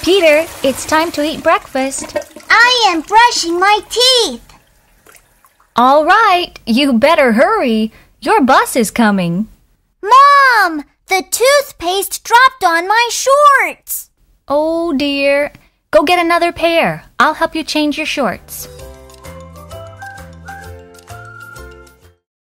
Peter, it's time to eat breakfast. I am brushing my teeth. All right, you better hurry. Your bus is coming. Mom, the toothpaste dropped on my shorts. Oh dear. Go get another pair. I'll help you change your shorts.